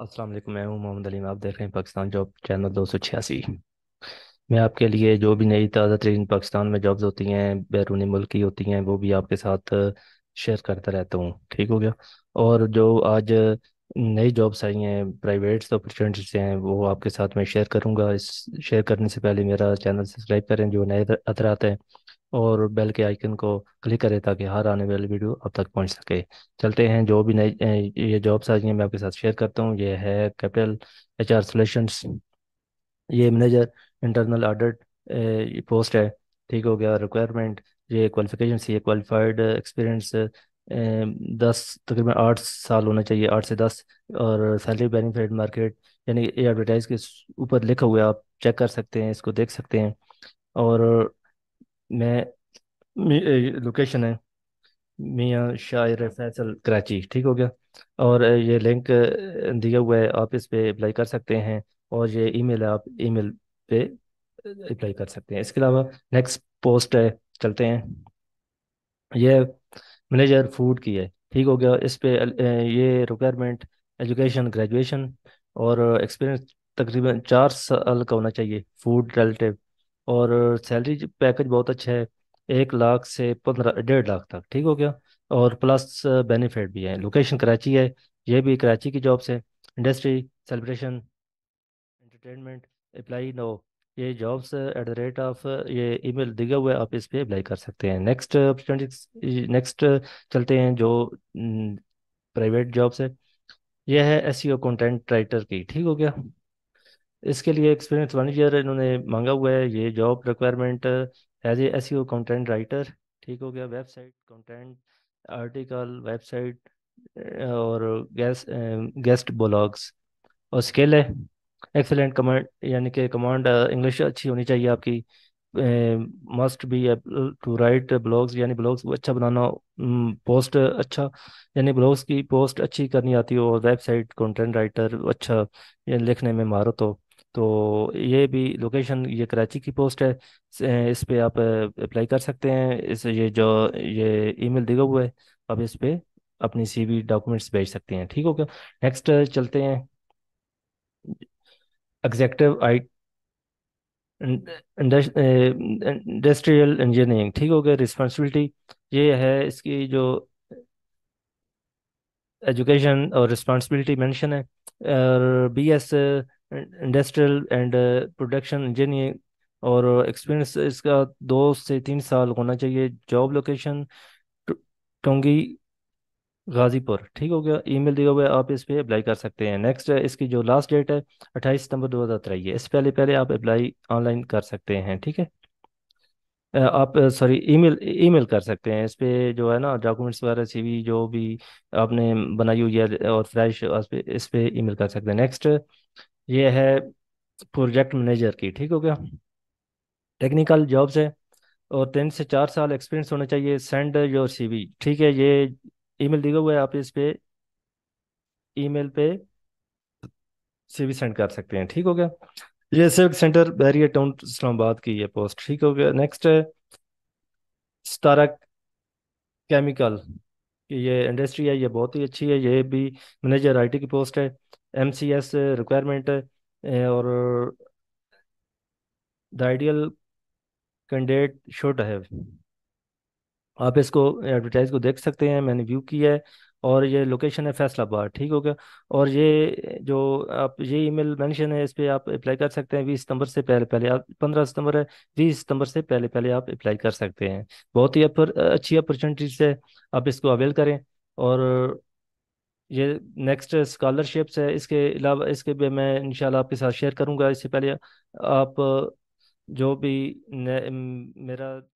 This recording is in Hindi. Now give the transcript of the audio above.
अस्सलाम वालेकुम मैं हूं मोहम्मद अलीम आप देख रहे हैं पाकिस्तान जॉब चैनल दो सौ छियासी मैं आपके लिए जो भी नई ताज़ा तरीन पाकिस्तान में जॉब्स होती हैं बैरूनी मुल्क की होती हैं वो भी आपके साथ शेयर करता रहता हूँ ठीक हो गया और जो आज नई जॉब्स आई हैं प्राइवेट्स अपॉर्चुनिटीज हैं वो आपके साथ मैं शेयर करूंगा इस शेयर करने से पहले मेरा चैनल सब्सक्राइब करें जो नए अदरात हैं और बेल के आइकन को क्लिक करें ताकि हर आने वाली वीडियो आप तक पहुंच सके चलते हैं जो भी नई ये जॉब्स आई हैं मैं आपके साथ शेयर करता हूँ ये है कैपिटल एच आर सोल्यूशंस ये मैनेजर इंटरनल ऑडिट पोस्ट है ठीक हो गया रिक्वायरमेंट ये क्वालिफिकेशन ये क्वालिफाइड एक्सपीरियंस दस तकरीबन आठ साल होना चाहिए आठ से दस और सैलरी बेनिफिट मार्केट यानी ये एडवर्टाइज के ऊपर लिखा हुआ है आप चेक कर सकते हैं इसको देख सकते हैं और मैं लोकेशन है मियाँ शायर फैसल कराची ठीक हो गया और ये लिंक दिया हुआ है आप इस पर अप्लाई कर सकते हैं और ये ईमेल है आप ईमेल पे अप्लाई कर सकते हैं इसके अलावा नेक्स्ट पोस्ट है चलते हैं ये मैनेजर फूड की है ठीक हो गया इस पे ये रिक्वायरमेंट एजुकेशन ग्रेजुएशन और एक्सपीरियंस तकरीबन चार साल का होना चाहिए फूड रिलेटिव और सैलरी पैकेज बहुत अच्छा है एक लाख से पंद्रह डेढ़ लाख तक ठीक हो गया और प्लस बेनिफिट भी है लोकेशन कराची है ये भी कराची की जॉब्स है industry celebration entertainment apply now ये jobs at the rate of ये ईमेल दिया हुआ है आप इस पर अप्लाई कर सकते हैं नेक्स्ट अपॉर्चुनिटी नेक्स्ट चलते हैं जो प्राइवेट जॉब्स है यह है एस सी कंटेंट राइटर की ठीक हो गया इसके लिए एक्सपीरियंस वन ईयर इन्होंने मांगा हुआ है ये job requirement as A S content writer ठीक हो गया वेबसाइट कंटेंट आर्टिकल वेबसाइट और गेस्ट गेस्ट ब्लॉग्स और स्केल है एक्सेलेंट कमांड यानी कि कमांड इंग्लिश uh, अच्छी होनी चाहिए आपकी must be to write blogs यानी ब्लॉग्स अच्छा बनाना पोस्ट अच्छा यानी ब्लॉग्स की पोस्ट अच्छी करनी आती हो और वेबसाइट कंटेंट राइटर अच्छा लिखने में महारत हो तो।, तो ये भी लोकेशन ये कराची की पोस्ट है इस पर आप अप्लाई uh, कर सकते हैं इस ये जो ये ईमेल दिखा हुआ है आप इस पर अपनी सीवी डॉक्यूमेंट्स भेज सकते हैं ठीक हो गया नेक्स्ट uh, चलते हैं एग्जेक्टिव आई इंडस्ट्रियल इंजीनियरिंग ठीक हो गया रिस्पॉन्सिबिलिटी ये है इसकी जो एजुकेशन और रिस्पॉन्सिबिलिटी मेंशन है और B S industrial and production engineering और एक्सपीरियंस इसका दो से तीन साल होना चाहिए जॉब लोकेशन टोंगी गाजीपुर ठीक हो गया ईमेल दिया हुआ है आप इस पर अप्लाई कर सकते हैं नेक्स्ट इसकी जो लास्ट डेट है अट्ठाईस सितंबर दो हज़ार तेरह इस पहले पहले आप अप्लाई ऑनलाइन कर सकते हैं ठीक है आप सॉरी ईमेल ईमेल कर सकते हैं इस पर जो है ना डॉक्यूमेंट्स वगैरह सीवी जो भी आपने बनाई हुई है और फ्रेश इस पर मेल कर सकते हैं नेक्स्ट ये है प्रोजेक्ट मैनेजर की ठीक हो गया टेक्निकल जॉब्स है और तीन से चार साल एक्सपीरियंस होना चाहिए सेंड योर सीवी ठीक है ये ईमेल दिया हुआ है आप इस पे ईमेल पे से भी सेंड कर सकते हैं ठीक हो गया ये civic center Bahria town Islamabad की ये पोस्ट ठीक हो गया नेक्स्ट है स्टारक केमिकल ये इंडस्ट्री है ये बहुत ही अच्छी है ये भी मैनेजर आईटी की पोस्ट है एमसीएस रिक्वायरमेंट है और the ideal candidate should have आप इसको एडवर्टाइज को देख सकते हैं मैंने व्यू किया है और ये लोकेशन है फैसलाबाद ठीक हो गया और ये जो आप ये ईमेल मेंशन है इस पर आप अप्लाई कर सकते हैं बीस सितंबर से पहले पहले आप पंद्रह सितंबर है बीस सितंबर से पहले पहले आप अप्लाई कर सकते हैं बहुत ही अपर, अच्छी अपॉर्चुनिटीज है आप इसको अवेल करें और ये नेक्स्ट स्कॉलरशिप्स है इसके अलावा इसके भी मैं इनशाला आपके साथ शेयर करूँगा इससे पहले आप जो भी मेरा